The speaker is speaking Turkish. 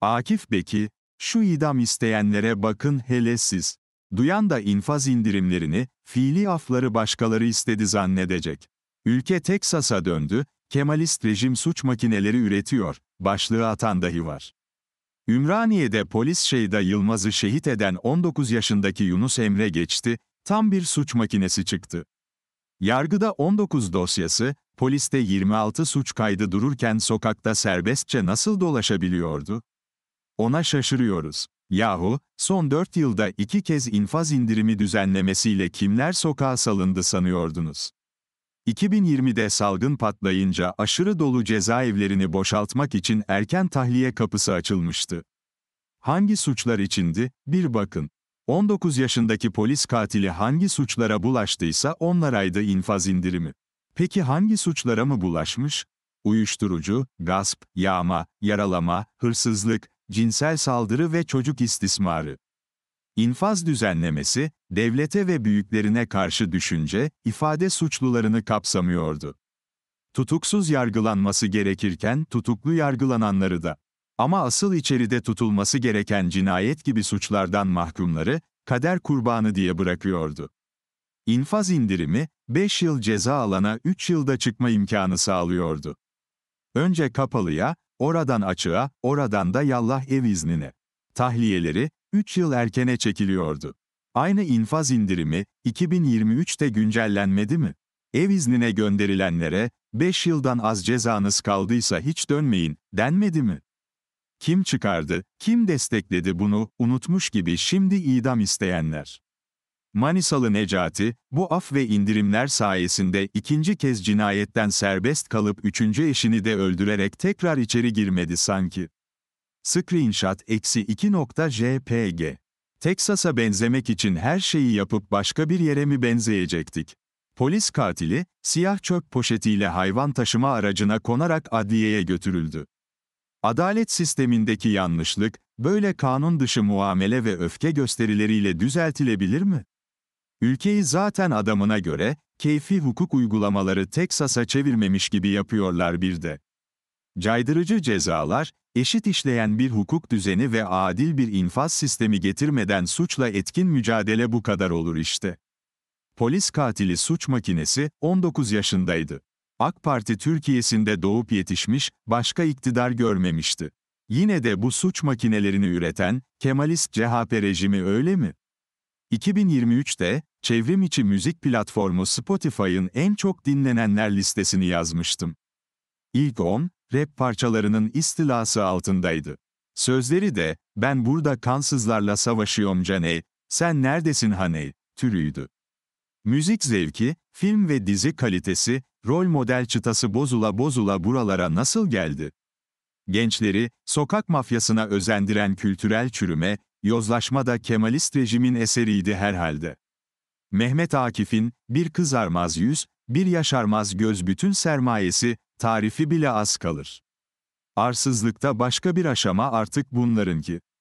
Akif Beki, şu idam isteyenlere bakın hele siz. Duyan da infaz indirimlerini, fiili afları başkaları istedi zannedecek. Ülke Teksas'a döndü, Kemalist rejim suç makineleri üretiyor, başlığı atan dahi var. Ümraniye'de polis Şeyda Yılmaz'ı şehit eden 19 yaşındaki Yunus Emre geçti, tam bir suç makinesi çıktı. Yargıda 19 dosyası, poliste 26 suç kaydı dururken sokakta serbestçe nasıl dolaşabiliyordu? Ona şaşırıyoruz. Yahu, son 4 yılda iki kez infaz indirimi düzenlemesiyle kimler sokağa salındı sanıyordunuz? 2020'de salgın patlayınca aşırı dolu cezaevlerini boşaltmak için erken tahliye kapısı açılmıştı. Hangi suçlar içindi? Bir bakın. 19 yaşındaki polis katili hangi suçlara bulaştıysa onlaraydı infaz indirimi. Peki hangi suçlara mı bulaşmış? Uyuşturucu, gasp, yağma, yaralama, hırsızlık, cinsel saldırı ve çocuk istismarı. İnfaz düzenlemesi, devlete ve büyüklerine karşı düşünce, ifade suçlularını kapsamıyordu. Tutuksuz yargılanması gerekirken tutuklu yargılananları da. Ama asıl içeride tutulması gereken cinayet gibi suçlardan mahkumları, kader kurbanı diye bırakıyordu. İnfaz indirimi, 5 yıl ceza alana 3 yılda çıkma imkanı sağlıyordu. Önce kapalıya, Oradan açığa, oradan da yallah ev iznine. Tahliyeleri, 3 yıl erkene çekiliyordu. Aynı infaz indirimi, 2023'te güncellenmedi mi? Ev iznine gönderilenlere, 5 yıldan az cezanız kaldıysa hiç dönmeyin, denmedi mi? Kim çıkardı, kim destekledi bunu, unutmuş gibi şimdi idam isteyenler. Manisalı Necati, bu af ve indirimler sayesinde ikinci kez cinayetten serbest kalıp üçüncü eşini de öldürerek tekrar içeri girmedi sanki. Screenshot-2.jpg Teksas'a benzemek için her şeyi yapıp başka bir yere mi benzeyecektik? Polis katili, siyah çöp poşetiyle hayvan taşıma aracına konarak adliyeye götürüldü. Adalet sistemindeki yanlışlık, böyle kanun dışı muamele ve öfke gösterileriyle düzeltilebilir mi? Ülkeyi zaten adamına göre, keyfi hukuk uygulamaları Teksas'a çevirmemiş gibi yapıyorlar bir de. Caydırıcı cezalar, eşit işleyen bir hukuk düzeni ve adil bir infaz sistemi getirmeden suçla etkin mücadele bu kadar olur işte. Polis katili suç makinesi 19 yaşındaydı. AK Parti Türkiye'sinde doğup yetişmiş, başka iktidar görmemişti. Yine de bu suç makinelerini üreten, Kemalist CHP rejimi öyle mi? 2023'te çevrim içi müzik platformu Spotify'ın en çok dinlenenler listesini yazmıştım. İlk 10, rap parçalarının istilası altındaydı. Sözleri de, ben burada kansızlarla savaşıyorum Caney, sen neredesin Haney, türüydü. Müzik zevki, film ve dizi kalitesi, rol model çıtası bozula bozula buralara nasıl geldi? Gençleri, sokak mafyasına özendiren kültürel çürüme, Yozlaşma da Kemalist rejimin eseriydi herhalde. Mehmet Akif'in, bir kızarmaz yüz, bir yaşarmaz göz bütün sermayesi, tarifi bile az kalır. Arsızlıkta başka bir aşama artık bunların ki.